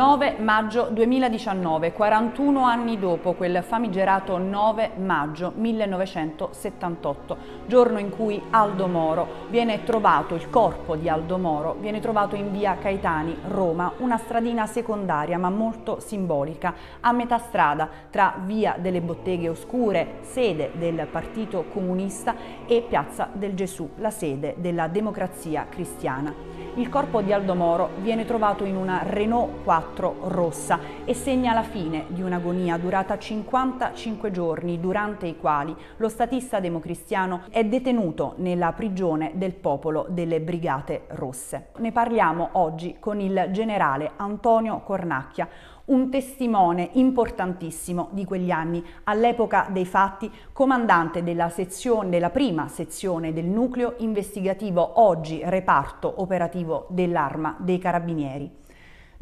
9 maggio 2019, 41 anni dopo quel famigerato 9 maggio 1978, giorno in cui Aldo Moro viene trovato, il corpo di Aldo Moro viene trovato in via Caetani, Roma, una stradina secondaria ma molto simbolica, a metà strada tra via delle Botteghe Oscure, sede del Partito Comunista, e piazza del Gesù, la sede della Democrazia Cristiana. Il corpo di Aldo Moro viene trovato in una Renault 4 4 rossa e segna la fine di un'agonia durata 55 giorni durante i quali lo statista democristiano è detenuto nella prigione del popolo delle Brigate Rosse. Ne parliamo oggi con il generale Antonio Cornacchia, un testimone importantissimo di quegli anni, all'epoca dei fatti comandante della, sezione, della, prima sezione del nucleo investigativo oggi reparto operativo dell'arma dei carabinieri.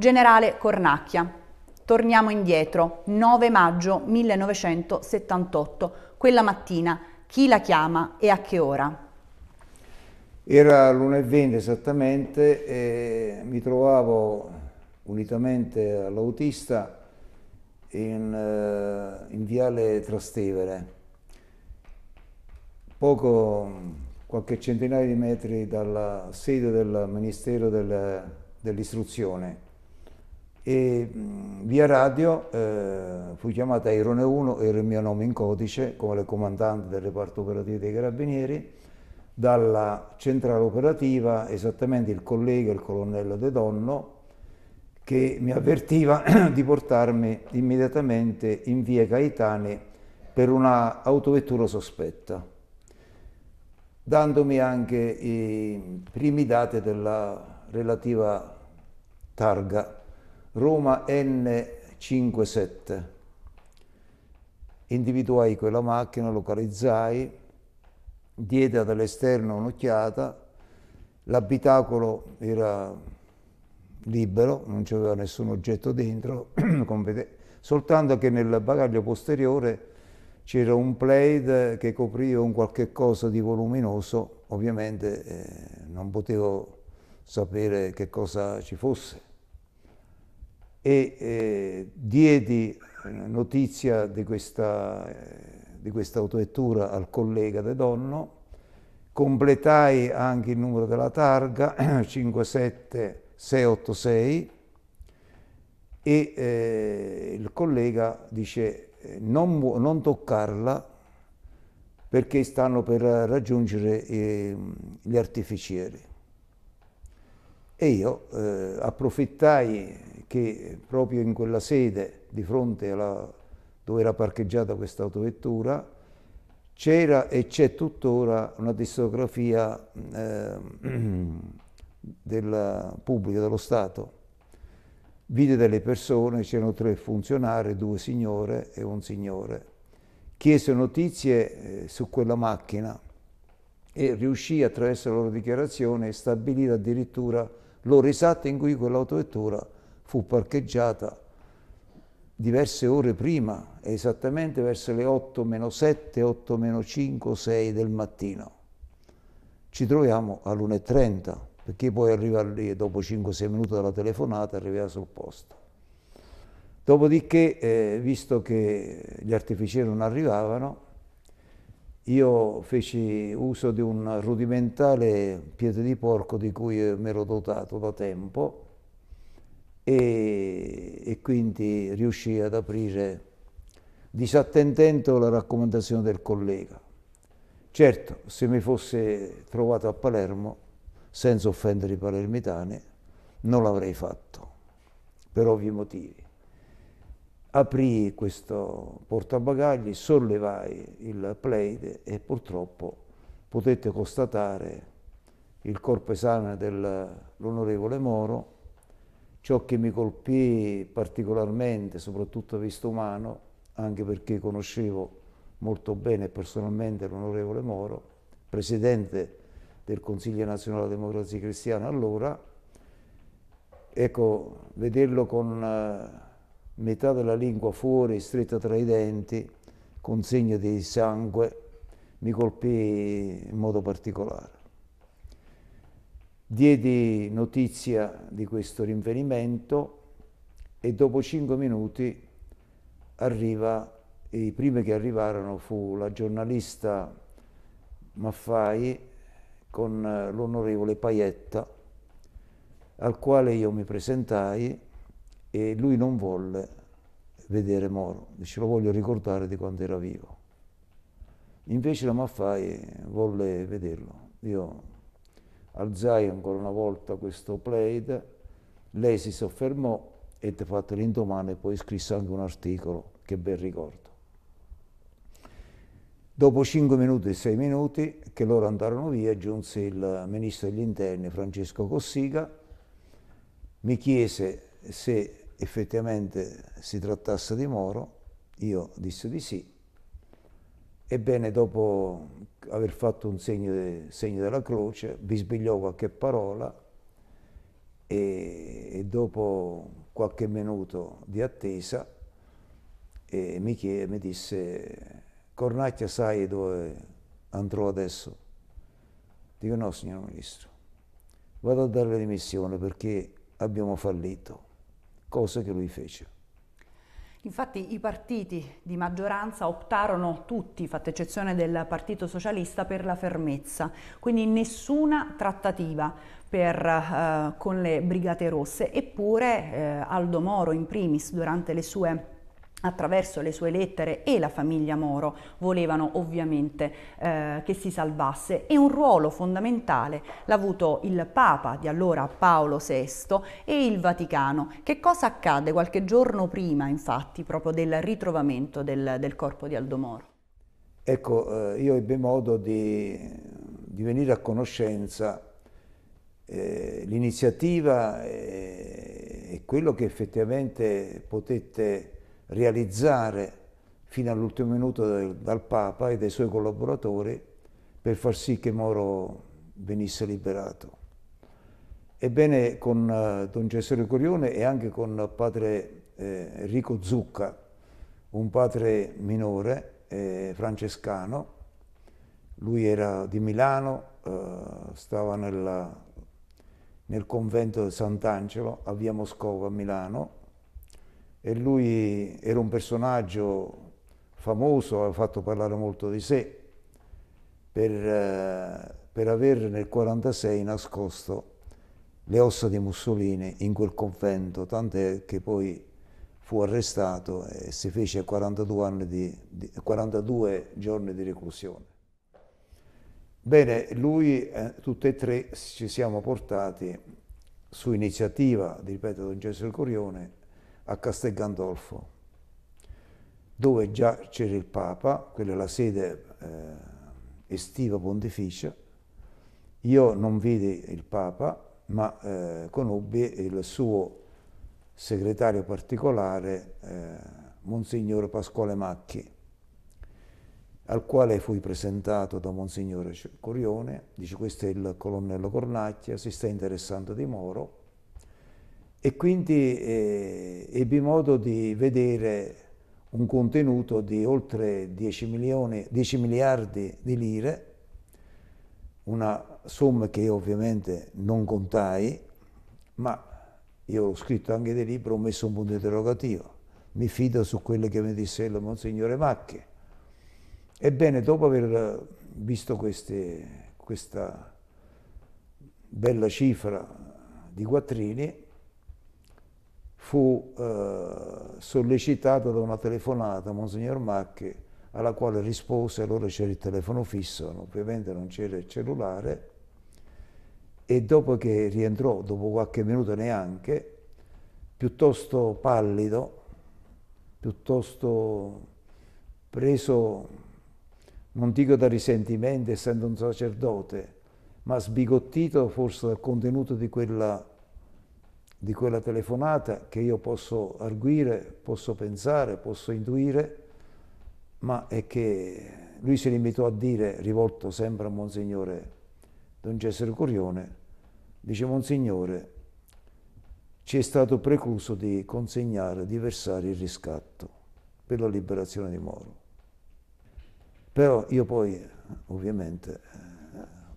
Generale Cornacchia. Torniamo indietro, 9 maggio 1978, quella mattina, chi la chiama e a che ora? Era l'1.20 esattamente e mi trovavo unitamente all'autista in, eh, in, viale Trastevere, poco, qualche centinaio di metri dalla sede del Ministero del, dell'Istruzione e mm, via radio eh, fu chiamata Irone 1, era il mio nome in codice, come comandante del reparto operativo dei carabinieri, dalla centrale operativa esattamente il collega, il colonnello De Donno, che mi avvertiva di portarmi immediatamente in via Caetani per una autovettura sospetta, dandomi anche i primi dati della relativa targa Roma N57. Individuai quella macchina, localizzai, diede dall'esterno un'occhiata, l'abitacolo era libero, non c'era nessun oggetto dentro, soltanto che nel bagaglio posteriore c'era un plaid che copriva un qualche cosa di voluminoso, ovviamente eh, non potevo sapere che cosa ci fosse e eh, diedi eh, notizia di questa, eh, di questa autovettura al collega De Donno, completai anche il numero della targa 57686 e eh, il collega dice eh, non, non, toccarla perché stanno per raggiungere eh, gli artificieri. E io eh, approfittai che proprio in quella sede, di fronte alla, dove era parcheggiata questa autovettura, c'era e c'è tuttora una tessografia eh, della pubblica, dello Stato. Vide delle persone, c'erano tre funzionari, due signore e un signore. Chiese notizie eh, su quella macchina e riuscì attraverso la loro dichiarazione a stabilire addirittura l'ora esatta in cui quell'autovettura fu parcheggiata diverse ore prima, esattamente verso le 8 meno 7, 8 meno 5, 6 del mattino. Ci troviamo alle 1.30, perché poi arriva lì e dopo 5-6 minuti dalla telefonata, arriva sul posto. Dopodiché, eh, visto che gli artificieri non arrivavano, io feci uso di un rudimentale piede di porco di cui eh, mi ero dotato da tempo, e, e quindi riuscì ad aprire disattendendo la raccomandazione del collega. Certo, se mi fosse trovato a Palermo, senza offendere i palermitani, non l'avrei fatto, per ovvi motivi. Aprì questo portabagagli, sollevai il pleide e purtroppo potete constatare il corpo esame dell'onorevole Moro Ciò che mi colpì particolarmente, soprattutto visto umano, anche perché conoscevo molto bene personalmente l'onorevole Moro, presidente del Consiglio nazionale democrazia cristiana allora, ecco, vederlo con eh, metà della lingua fuori, stretta tra i denti, con segno di sangue, mi colpì in modo particolare. Diedi notizia di questo rinvenimento e dopo cinque minuti arriva, i primi che arrivarono fu la giornalista Maffai con eh, l'onorevole Paietta, al quale io mi presentai e lui non volle vedere Moro, dice lo voglio ricordare di quando era vivo. Invece la Maffai volle vederlo. Io alzai ancora una volta questo plaid, lei si soffermò e te fatto l'indomani poi scrisse anche un articolo che ben ricordo. Dopo 5 minuti e 6 minuti che loro andarono via giunse il ministro degli interni Francesco Cossiga, mi chiese se effettivamente si trattasse di Moro, io disse di sì, ebbene dopo aver fatto un segno, de, segno della croce, bisbigliò qualche parola e, e dopo qualche minuto di attesa mi, chiede, mi disse Cornacchia sai dove andrò adesso? Dico no signor Ministro, vado a dare le dimissioni perché abbiamo fallito, cosa che lui fece. Infatti i partiti di maggioranza optarono tutti, fatta eccezione del Partito Socialista, per la fermezza, quindi nessuna trattativa per, eh, con le Brigate Rosse, eppure eh, Aldo Moro in primis durante le sue attraverso le sue lettere e la famiglia Moro volevano ovviamente eh, che si salvasse e un ruolo fondamentale l'ha avuto il Papa di allora Paolo VI e il Vaticano. Che cosa accade qualche giorno prima infatti proprio del ritrovamento del, del corpo di Aldo Moro? Ecco, eh, io ebbe modo di, di venire a conoscenza eh, l'iniziativa eh, e quello che effettivamente potette realizzare fino all'ultimo minuto del, dal Papa e dai suoi collaboratori per far sì che Moro venisse liberato. Ebbene, con uh, Don Cesare Corione e anche con padre eh, Enrico Zucca, un padre minore, eh, francescano, lui era di Milano, eh, stava nella, nel convento di Sant'Angelo a Via Moscova a Milano, e lui era un personaggio famoso, aveva fatto parlare molto di sé, per, eh, per aver nel 1946 nascosto le ossa di Mussolini in quel convento, tant'è che poi fu arrestato e si fece 42, di, di, 42 giorni di reclusione. Bene, lui, eh, tutti e tre ci siamo portati su iniziativa, ripeto, di Gesù Cesare Corione, a Castel Gandolfo, dove già c'era il Papa, quella è la sede eh, estiva pontificia. Io non vidi il Papa, ma eh, conobbi il suo segretario particolare, eh, Monsignor Pasquale Macchi, al quale fui presentato da Monsignore Corione, dice questo è il colonnello Cornacchia, si sta interessando di Moro, e quindi eh, ebbi modo di vedere un contenuto di oltre 10, milioni, 10 miliardi di lire, una somma che io ovviamente non contai, ma io ho scritto anche dei libri, ho messo un punto interrogativo, mi fido su quello che mi disse il Monsignore Macchi. Ebbene, dopo aver visto queste, questa bella cifra di quattrini, fu eh, sollecitata da una telefonata a Monsignor Macchi, alla quale rispose, allora c'era il telefono fisso, ovviamente non c'era il cellulare, e dopo che rientrò, dopo qualche minuto neanche, piuttosto pallido, piuttosto preso, non dico da risentimento essendo un sacerdote, ma sbigottito forse dal contenuto di quella di quella telefonata che io posso arguire, posso pensare, posso intuire, ma è che lui si limitò a dire, rivolto sempre a Monsignore Don Cesare Corione, dice Monsignore, ci è stato precluso di consegnare, di versare il riscatto per la liberazione di Moro. Però io poi, ovviamente,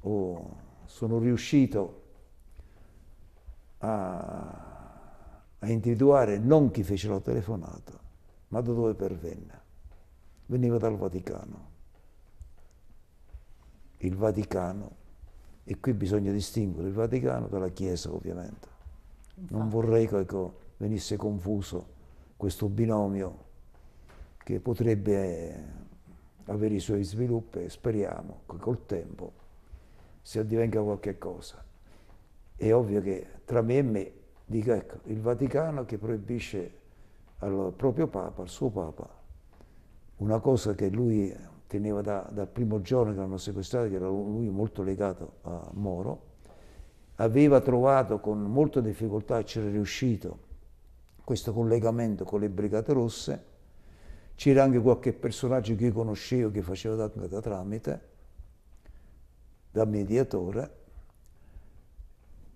oh, sono riuscito a a, a individuare non chi fece la telefonata, ma da dove pervenne. Veniva dal Vaticano. Il Vaticano, e qui bisogna distinguere il Vaticano dalla Chiesa ovviamente. Infatti. Non vorrei che ecco, venisse confuso questo binomio che potrebbe eh, avere i suoi sviluppi speriamo che col tempo si addivenga qualche cosa è ovvio che tra me e me dico ecco il Vaticano che proibisce al proprio Papa, al suo Papa, una cosa che lui teneva da, dal primo giorno che l'hanno sequestrato, che era lui molto legato a Moro, aveva trovato con molta difficoltà, c'era riuscito, questo collegamento con le Brigate Rosse, c'era anche qualche personaggio che io conoscevo che faceva da, da tramite, da mediatore,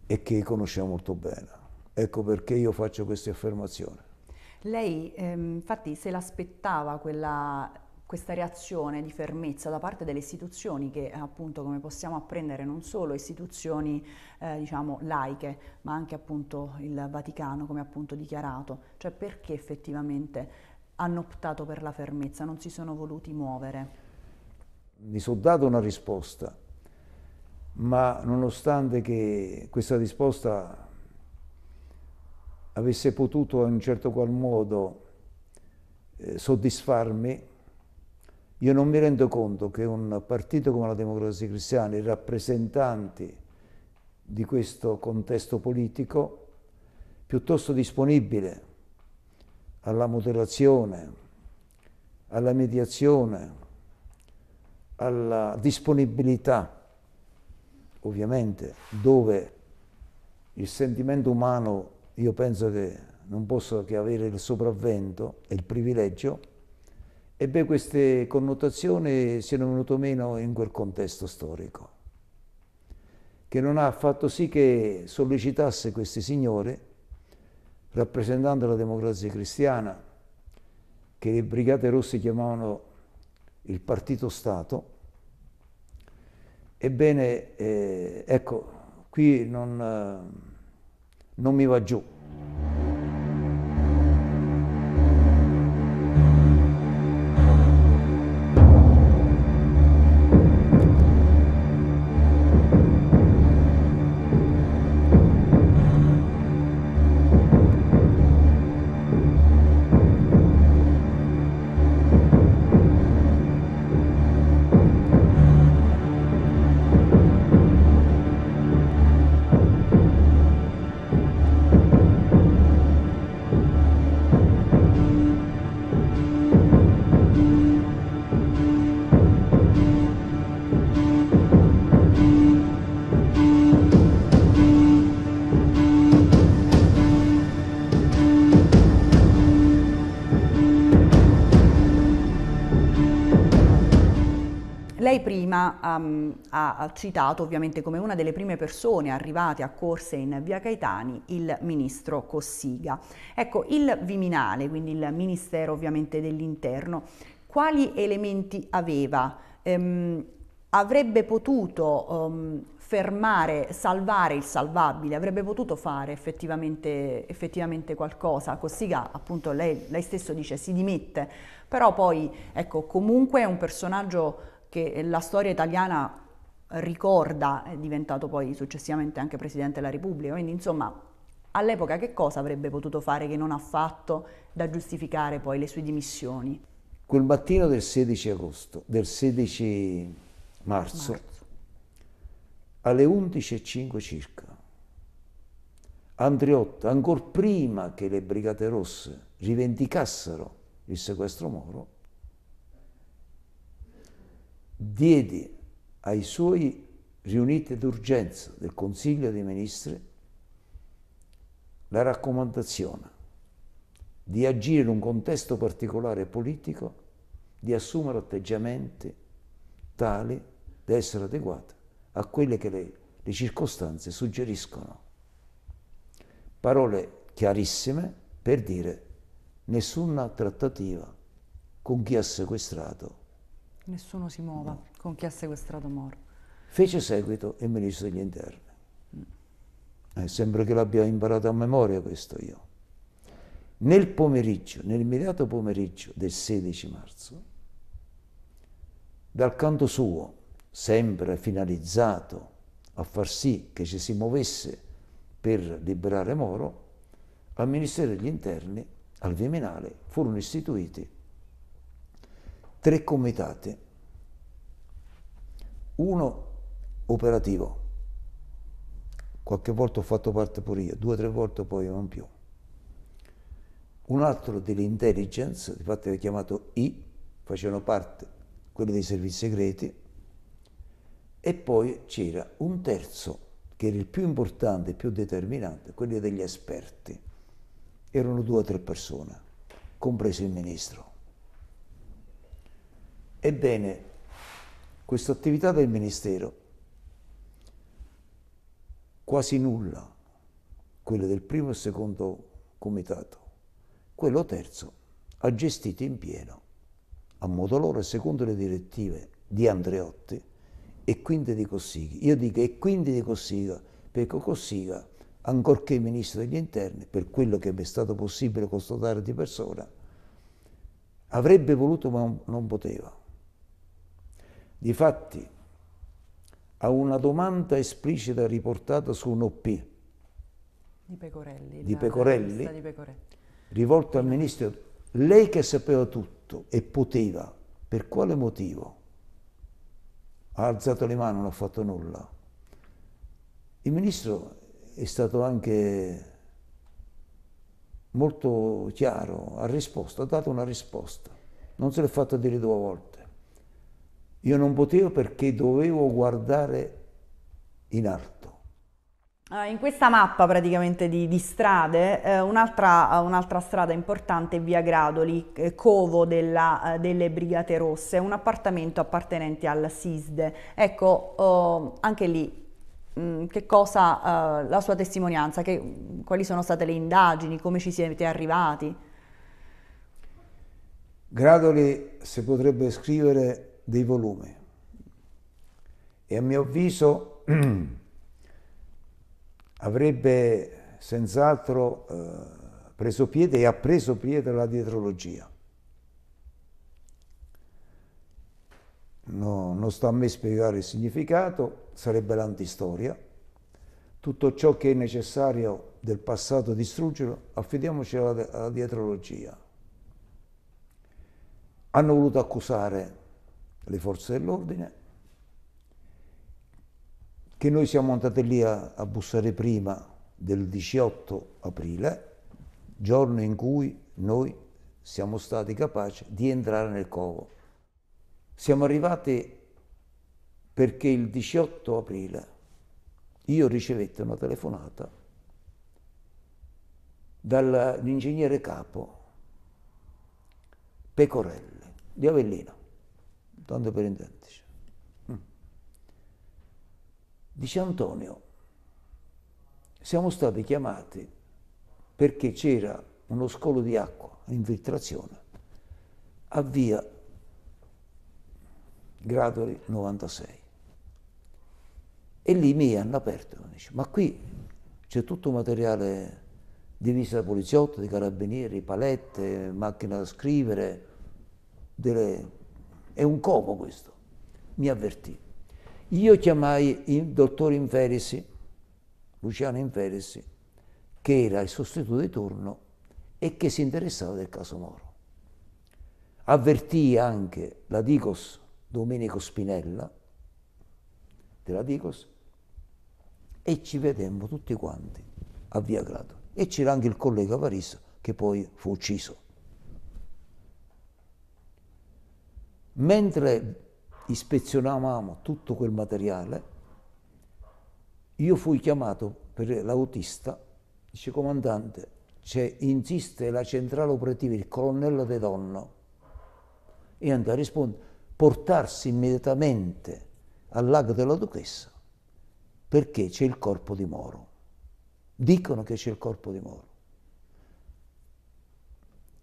e che conosciamo molto bene. Ecco perché io faccio queste affermazioni. Lei ehm, infatti se l'aspettava quella, questa reazione di fermezza da parte delle istituzioni che appunto come possiamo apprendere non solo istituzioni eh, diciamo laiche ma anche appunto il Vaticano come appunto dichiarato, cioè perché effettivamente hanno optato per la fermezza, non si sono voluti muovere? Mi sono dato una risposta ma nonostante che questa risposta avesse potuto in certo qual modo eh, soddisfarmi, io non mi rendo conto che un partito come la Democrazia Cristiana, i rappresentanti di questo contesto politico, piuttosto disponibile alla moderazione, alla mediazione, alla disponibilità ovviamente, dove il sentimento umano io penso che non possa che avere il sopravvento e il privilegio, ebbe queste connotazioni siano venute meno in quel contesto storico, che non ha fatto sì che sollecitasse questi signori, rappresentando la democrazia cristiana, che le Brigate Rosse chiamavano il Partito Stato, Ebbene, eh, ecco, qui non, eh, non mi va giù. prima um, ha citato ovviamente come una delle prime persone arrivate a corse in via Caetani il ministro Cossiga. Ecco, il Viminale, quindi il Ministero ovviamente dell'Interno, quali elementi aveva? Um, avrebbe potuto um, fermare, salvare il salvabile, avrebbe potuto fare effettivamente, effettivamente qualcosa. Cossiga, appunto, lei, lei, stesso dice si dimette, però poi, ecco, comunque è un personaggio che la storia italiana ricorda, è diventato poi successivamente anche Presidente della Repubblica, quindi insomma all'epoca che cosa avrebbe potuto fare che non ha fatto da giustificare poi le sue dimissioni? Quel mattino del 16 agosto, del 16 marzo, marzo. alle 11.05 circa, Andriotta, ancora prima che le Brigate Rosse rivendicassero il sequestro Moro, diede ai suoi riuniti d'urgenza del Consiglio dei Ministri la raccomandazione di agire in un contesto particolare politico, di assumere atteggiamenti tali da essere adeguati a quelle che le, le circostanze suggeriscono. Parole chiarissime per dire nessuna trattativa con chi ha sequestrato Nessuno si muova no. con chi ha sequestrato Moro. Fece seguito il ministro degli interni. Eh, sembra che l'abbia imparato a memoria questo io. Nel pomeriggio, nell'immediato pomeriggio del 16 marzo, dal canto suo, sempre finalizzato a far sì che ci si muovesse per liberare Moro, al Ministero degli Interni, al Viminale, furono istituiti tre comitati, uno operativo, qualche volta ho fatto parte pure io, due o tre volte poi non più, un altro dell'intelligence, infatti era chiamato I, facevano parte quelli dei servizi segreti, e poi c'era un terzo che era il più importante, il più determinante, quelli degli esperti. Erano due o tre persone, compreso il ministro. Ebbene, questa attività del Ministero, quasi nulla, quella del primo e secondo comitato, quello terzo, ha gestito in pieno, a modo loro e secondo le direttive di Andreotti e quindi di Cossiga. Io dico e quindi di Cossiga, perché Cossiga, ancorché ministro degli interni, per quello che mi è stato possibile constatare di persona, avrebbe voluto ma non poteva Difatti, a una domanda esplicita riportata su un OP di Pecorelli, di Pecorelli, di Pecorelli. rivolto al ministro, lei che sapeva tutto e poteva, per quale motivo? Ha alzato le mani, non ha fatto nulla. Il ministro è stato anche molto chiaro, ha risposto, ha dato una risposta, non se l'è fatta dire due volte. Io non potevo perché dovevo guardare in alto. Ah, in questa mappa praticamente di, di strade, eh, un'altra, un'altra, strada importante è via Gradoli, eh, covo della, eh, delle Brigate Rosse, un appartamento appartenente al SISDE. Ecco, oh, anche lì, mh, mm, che cosa, eh, la sua testimonianza, che, quali sono state le indagini, come ci siete arrivati? Gradoli si potrebbe scrivere dei volumi. E a mio avviso avrebbe senz'altro eh, preso piede e ha preso piede la dietrologia. No, non sta a me spiegare il significato, sarebbe l'antistoria. Tutto ciò che è necessario del passato distruggerlo, affidiamoci alla, alla dietrologia. Hanno voluto accusare le forze dell'ordine, che noi siamo andati lì a, a bussare prima del 18 aprile, giorno in cui noi siamo stati capaci di entrare nel covo. Siamo arrivati perché il 18 aprile io ricevette una telefonata dall'ingegnere capo Pecorelle di Avellino tanto per dipendente. Mm. Dice Antonio, siamo stati chiamati perché c'era uno scolo di acqua, un'infiltrazione, a via Gradoli 96. E lì mi hanno aperto, dice, ma qui c'è tutto materiale divisa da poliziotto, di carabinieri, palette, macchina da scrivere, delle è un covo questo. Mi avvertì. Io chiamai il dottor Inferisi, Luciano Inferisi, che era il sostituto di turno e che si interessava del caso Moro. Avvertì anche la Dicos Domenico Spinella, della Dicos, e ci vedemmo tutti quanti a Via Grato. E c'era anche il collega Parissa che poi fu ucciso. Mentre ispezionavamo tutto quel materiale, io fui chiamato per l'autista, dice comandante, insiste la centrale operativa, il colonnello De Donno. E andò a rispondere, portarsi immediatamente al lago della Duchessa perché c'è il corpo di Moro. Dicono che c'è il corpo di Moro.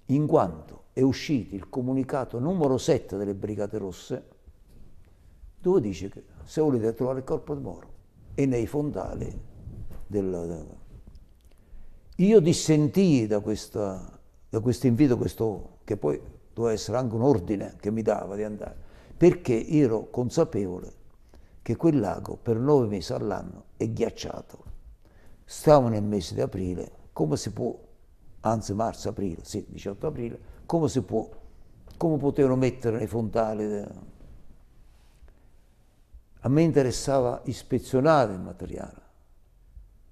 In quanto è uscito il comunicato numero 7 delle Brigate Rosse, dove dice che se volete trovare il corpo di Moro è nei fondali del... Io dissentii da, questa, da questo invito, questo, che poi doveva essere anche un ordine che mi dava di andare, perché ero consapevole che quel lago per nove mesi all'anno è ghiacciato. Stavo nel mese di aprile, come si può, anzi marzo-aprile, sì, 18 aprile, come si può, come potevano mettere nei frontali. A me interessava ispezionare il materiale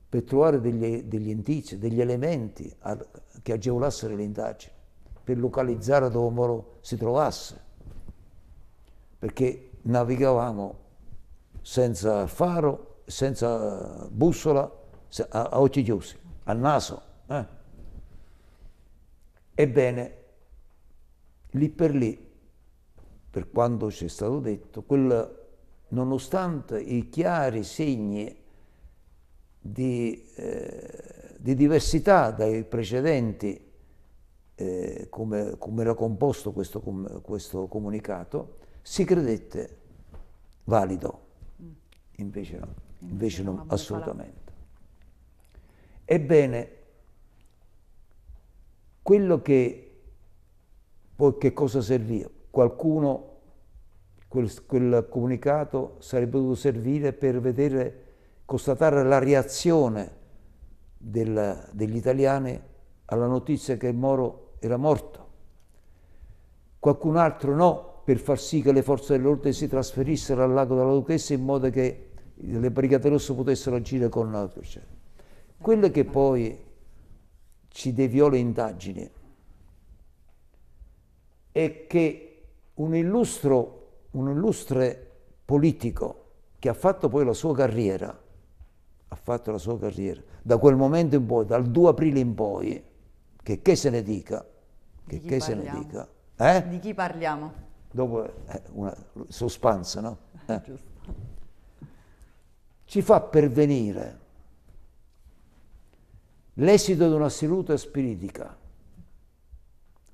per trovare degli, degli indizi, degli elementi a, che agevolassero le indagini, per localizzare dove Moro si trovasse, perché navigavamo senza faro, senza bussola, a, a occhi chiusi, a naso. Eh? Ebbene, Lì per lì, per quanto ci è stato detto, quel, nonostante i chiari segni di, eh, di diversità dai precedenti, eh, come, come, era composto questo, com, questo comunicato, si credette valido. Mm. Invece no, invece no, assolutamente. Ebbene, quello che poi che cosa serviva? Qualcuno, quel, quel comunicato sarebbe dovuto servire per vedere, constatare la reazione del, degli italiani alla notizia che Moro era morto. Qualcun altro no, per far sì che le forze dell'ordine si trasferissero al lago della Duchessa in modo che le brigate rosse potessero agire con l'altro. Quelle che poi ci deviò le indagini è che un, illustro, un illustre politico che ha fatto poi la sua carriera, ha fatto la sua carriera, da quel momento in poi, dal 2 aprile in poi, che che se ne dica, che che se ne dica. Eh? Di chi parliamo? Dopo eh, una sospansa, no? Eh. Ci fa pervenire l'esito di una seduta spiritica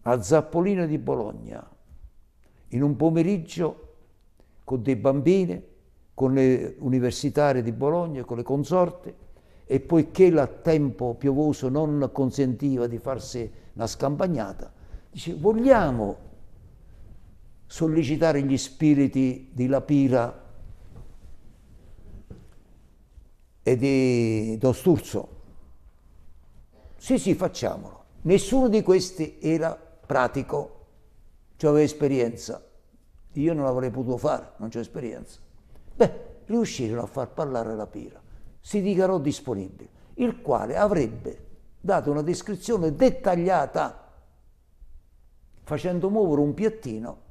a Zappolino di Bologna, in un pomeriggio con dei bambini, con le universitarie di Bologna, con le consorte, e poiché il tempo piovoso non consentiva di farsi una scampagnata, dice vogliamo sollecitare gli spiriti di Lapira e di Don Sturzo? Sì, sì, facciamolo. Nessuno di questi era pratico, aveva cioè esperienza. Io non l'avrei potuto fare, non c'ho esperienza. Beh, riuscirono a far parlare la pira. Si dichiarò disponibile, il quale avrebbe dato una descrizione dettagliata, facendo muovere un piattino,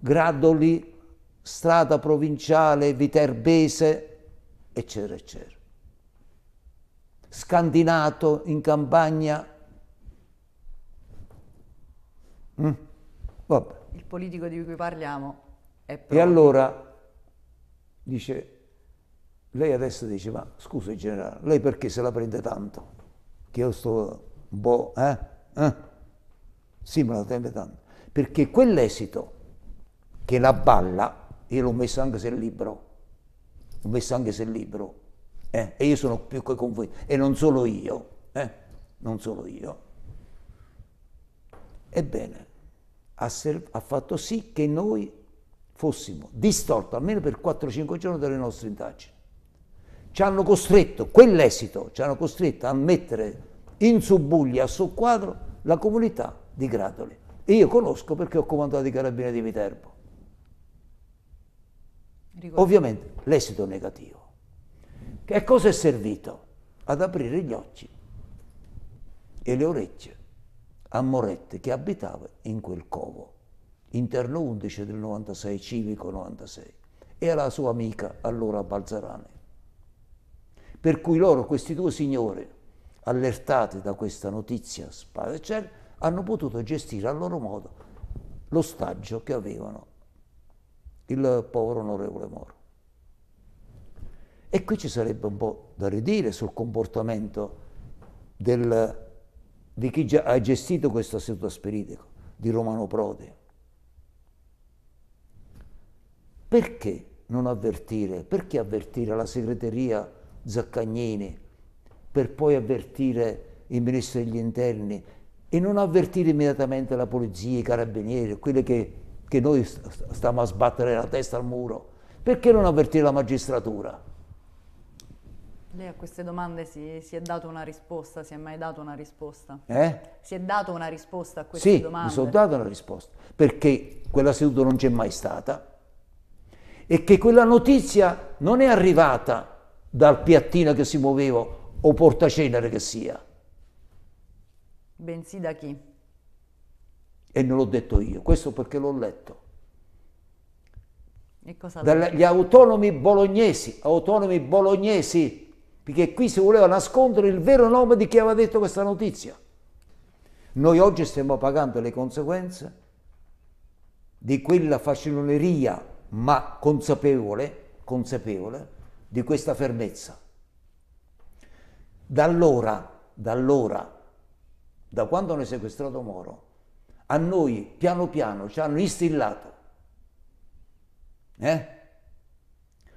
Gradoli, strada provinciale, Viterbese, eccetera, eccetera. Scandinato in campagna Mm. Il politico di cui parliamo è Prodi. E allora dice, lei adesso dice, ma scusa generale, lei perché se la prende tanto? Che io sto un boh, po', eh? eh? Sì, me la prende tanto. Perché quell'esito che la balla, io l'ho messo anche se è libero, l'ho messo anche se è libero, eh? e io sono più che voi, e non solo io, eh? non solo io. Ebbene, ha, serv- ha fatto sì che noi fossimo distorti almeno per 4-5 giorni dalle nostre indagini. Ci hanno costretto, quell'esito ci hanno costretto a mettere in subbuglia, a soqquadro, la comunità di Gradoli. E io conosco perché ho comandato i carabinieri di Viterbo. Ricordo. Ovviamente l'esito negativo. Che cosa è servito? Ad aprire gli occhi e le orecchie a Moretti che abitava in quel covo, interno 11 del 96, civico 96, e alla sua amica allora Balzarane. Per cui loro, questi due signori, allertati da questa notizia spavecel, hanno potuto gestire a loro modo l'ostaggio che avevano il povero onorevole Moro. E qui ci sarebbe un po' da ridire sul comportamento del di chi ha gestito questo assetto spiritico, di Romano Prode. Perché non avvertire? Perché avvertire la segreteria Zaccagnini per poi avvertire il ministro degli interni e non avvertire immediatamente la polizia, i carabinieri, quelli che, che noi stiamo a sbattere la testa al muro? Perché non avvertire la magistratura? Lei a queste domande si, si, è dato una risposta, si è mai dato una risposta? Eh? Si è dato una risposta a queste sì, domande? Sì, mi sono dato una risposta, perché quella seduta non c'è mai stata e che quella notizia non è arrivata dal piattino che si muoveva o portacenere che sia. Bensì da chi? E non l'ho detto io, questo perché l'ho letto. E cosa Dagli autonomi bolognesi, autonomi bolognesi perché qui si voleva nascondere il vero nome di chi aveva detto questa notizia. Noi oggi stiamo pagando le conseguenze di quella faciloneria, ma consapevole, consapevole di questa fermezza. Da allora, da allora, da quando hanno sequestrato Moro, a noi piano piano ci hanno instillato, eh?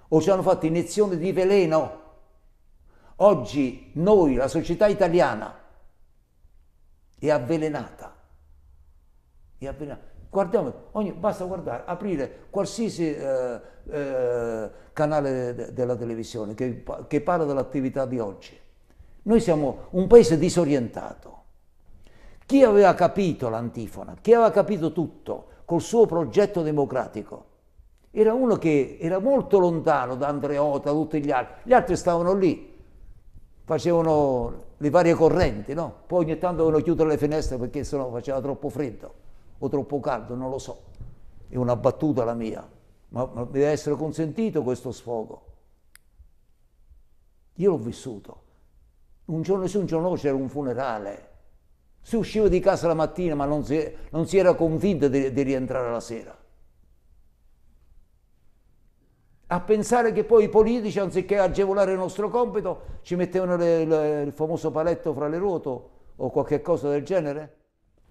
o ci hanno fatto iniezione di veleno Oggi noi, la società italiana, è avvelenata. È avvelenata. Guardiamo, ogni, basta guardare, aprire qualsiasi eh, eh, canale de della televisione che, che parla dell'attività di oggi. Noi siamo un paese disorientato. Chi aveva capito l'antifona, chi aveva capito tutto col suo progetto democratico, era uno che era molto lontano da Andreotta, da tutti gli altri. Gli altri stavano lì, facevano le varie correnti, no? Poi ogni tanto dovevano chiudere le finestre perché sennò faceva troppo freddo o troppo caldo, non lo so. È una battuta la mia, ma, ma deve essere consentito questo sfogo. Io l'ho vissuto. Un giorno su, un giorno c'era un funerale. Si usciva di casa la mattina, ma non si, non si era convinto di, di rientrare la sera. a pensare che poi i politici, anziché agevolare il nostro compito, ci mettevano le, le, il famoso paletto fra le ruote o qualche cosa del genere?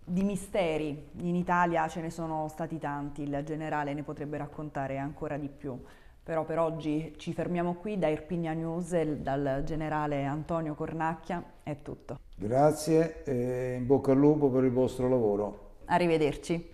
Di misteri in Italia ce ne sono stati tanti, il generale ne potrebbe raccontare ancora di più. Però per oggi ci fermiamo qui da Irpigna News dal generale Antonio Cornacchia è tutto. Grazie e in bocca al lupo per il vostro lavoro. Arrivederci.